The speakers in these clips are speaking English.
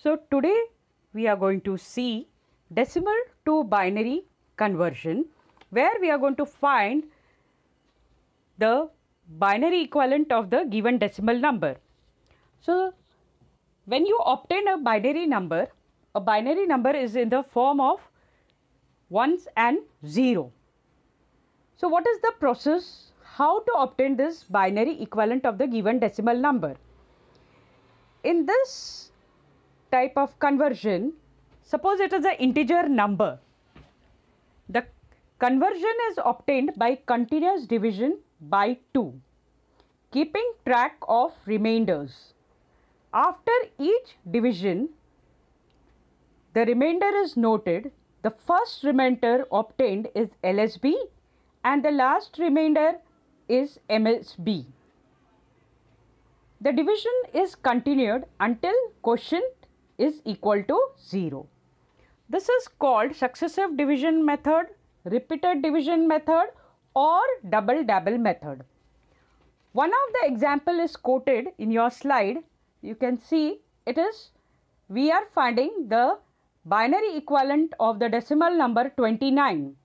So today we are going to see decimal to binary conversion where we are going to find the binary equivalent of the given decimal number. So when you obtain a binary number, a binary number is in the form of ones and zero. So what is the process? How to obtain this binary equivalent of the given decimal number? In this type of conversion, suppose it is an integer number. The conversion is obtained by continuous division by 2, keeping track of remainders. After each division, the remainder is noted. The first remainder obtained is LSB and the last remainder is MSB. The division is continued until quotient is equal to 0. This is called successive division method, repeated division method or double double method. One of the example is quoted in your slide. You can see it is we are finding the binary equivalent of the decimal number 29.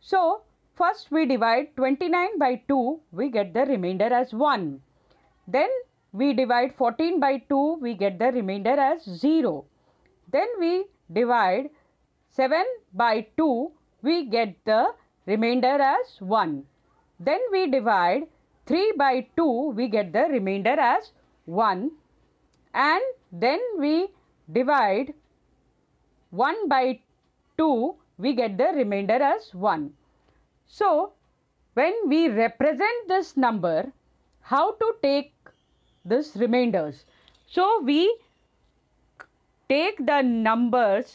So, first we divide 29 by 2, we get the remainder as 1. Then we divide 14 by 2, we get the remainder as 0. Then we divide 7 by 2, we get the remainder as 1. Then we divide 3 by 2, we get the remainder as 1. And then we divide 1 by 2, we get the remainder as 1. So, when we represent this number, how to take this remainders. So, we take the numbers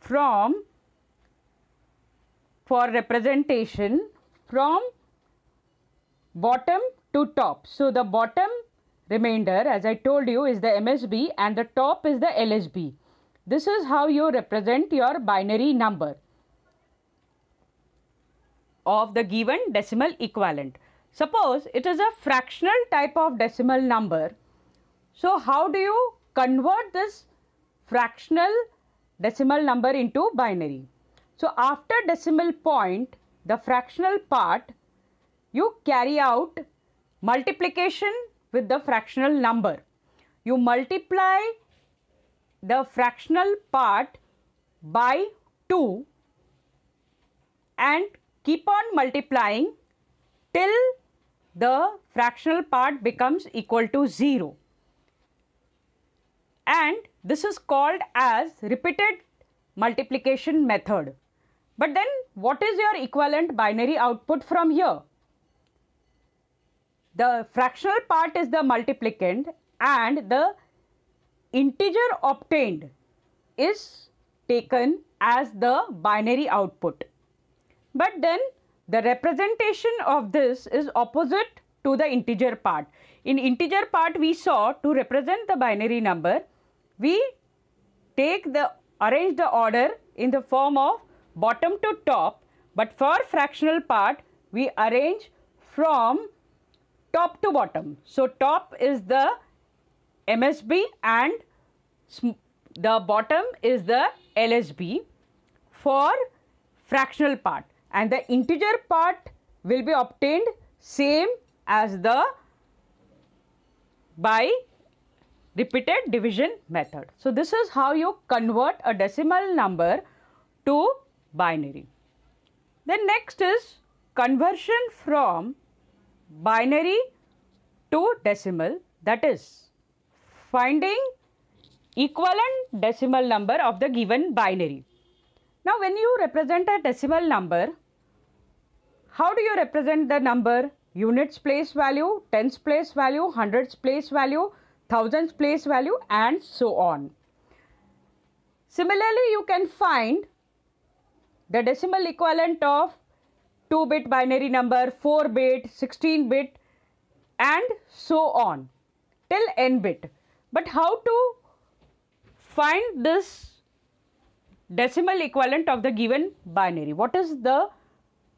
from for representation from bottom to top. So, the bottom remainder as I told you is the MSB and the top is the LSB. This is how you represent your binary number of the given decimal equivalent. Suppose it is a fractional type of decimal number. So, how do you convert this fractional decimal number into binary? So, after decimal point, the fractional part, you carry out multiplication with the fractional number. You multiply the fractional part by 2 and keep on multiplying till the fractional part becomes equal to 0 and this is called as repeated multiplication method. But then what is your equivalent binary output from here? The fractional part is the multiplicand and the integer obtained is taken as the binary output. But then the representation of this is opposite to the integer part. In integer part we saw to represent the binary number, we take the arrange the order in the form of bottom to top but for fractional part we arrange from top to bottom. So, top is the MSB and the bottom is the LSB for fractional part and the integer part will be obtained same as the by repeated division method. So, this is how you convert a decimal number to binary. Then next is conversion from binary to decimal that is finding equivalent decimal number of the given binary. Now, when you represent a decimal number, how do you represent the number? Units place value, tens place value, hundreds place value, thousands place value and so on. Similarly, you can find the decimal equivalent of 2 bit binary number, 4 bit, 16 bit and so on till n bit. But how to find this decimal equivalent of the given binary? What is the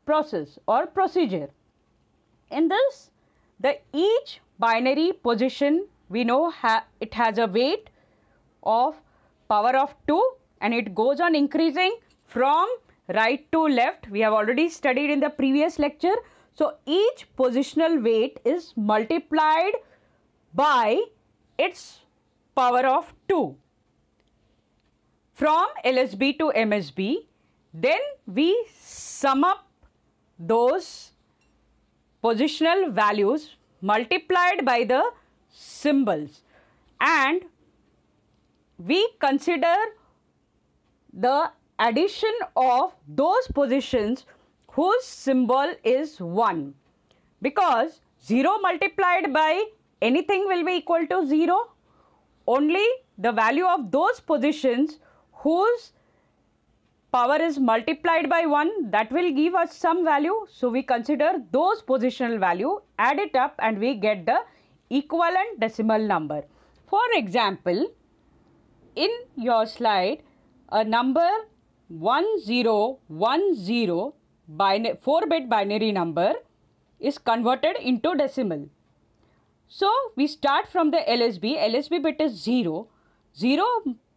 process or procedure. In this, the each binary position we know ha it has a weight of power of 2 and it goes on increasing from right to left. We have already studied in the previous lecture. So, each positional weight is multiplied by its power of 2 from LSB to MSB. Then we sum up those positional values multiplied by the symbols and we consider the addition of those positions whose symbol is 1 because 0 multiplied by anything will be equal to 0 only the value of those positions whose power is multiplied by 1 that will give us some value. So, we consider those positional value, add it up and we get the equivalent decimal number. For example, in your slide, a number 1010 4 bit binary number is converted into decimal. So, we start from the LSB. LSB bit is 0. 0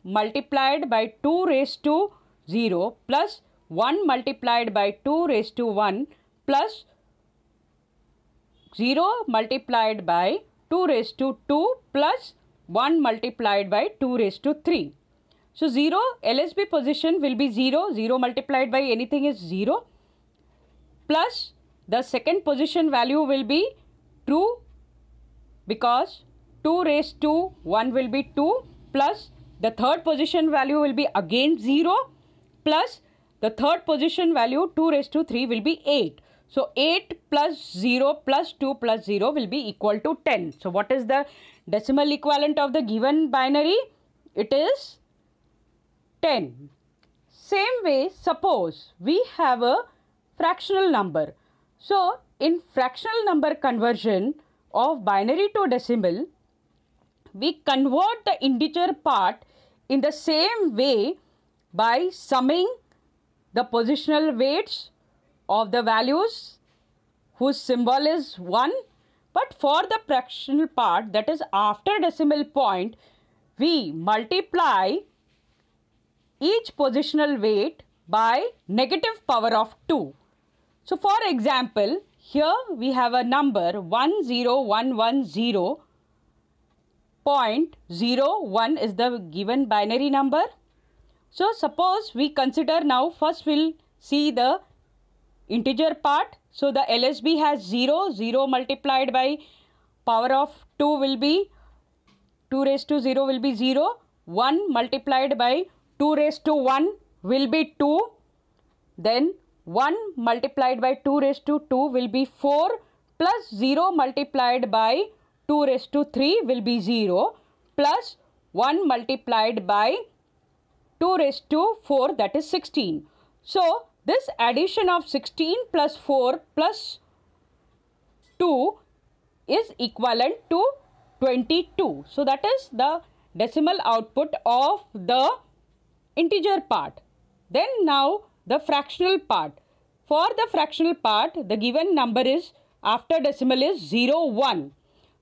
multiplied by 2 raised to 0 plus 1 multiplied by 2 raised to 1 plus 0 multiplied by 2 raised to 2 plus 1 multiplied by 2 raised to 3. So 0 LSB position will be 0, 0 multiplied by anything is 0 plus the second position value will be 2 because 2 raised to 1 will be 2 plus the third position value will be again 0 plus the third position value 2 raised to 3 will be 8. So 8 plus 0 plus 2 plus 0 will be equal to 10. So what is the decimal equivalent of the given binary? It is 10. Same way, suppose we have a fractional number. So in fractional number conversion of binary to decimal, we convert the integer part in the same way by summing the positional weights of the values whose symbol is 1 but for the fractional part that is after decimal point we multiply each positional weight by negative power of 2. So for example here we have a number 10110.01 is the given binary number so suppose we consider now first we'll see the integer part. So the LSB has 0, 0 multiplied by power of 2 will be 2 raised to 0 will be 0, 1 multiplied by 2 raised to 1 will be 2, then 1 multiplied by 2 raised to 2 will be 4 plus 0 multiplied by 2 raised to 3 will be 0 plus 1 multiplied by 2 raised to 4 that is 16. So, this addition of 16 plus 4 plus 2 is equivalent to 22. So, that is the decimal output of the integer part. Then now the fractional part. For the fractional part, the given number is after decimal is 0, 1.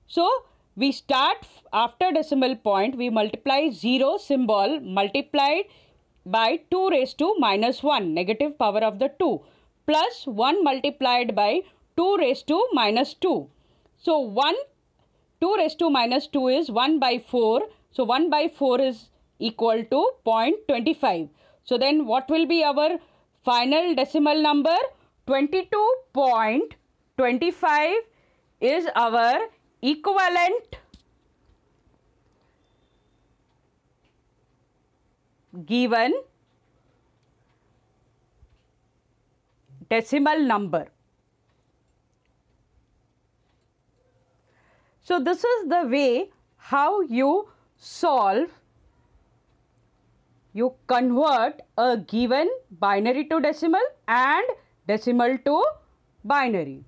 So, we start after decimal point, we multiply 0 symbol multiplied by 2 raised to minus 1, negative power of the 2, plus 1 multiplied by 2 raised to minus 2. So 1, 2 raised to minus 2 is 1 by 4. So 1 by 4 is equal to 0.25. So then what will be our final decimal number? 22.25 is our equivalent given decimal number. So, this is the way how you solve, you convert a given binary to decimal and decimal to binary.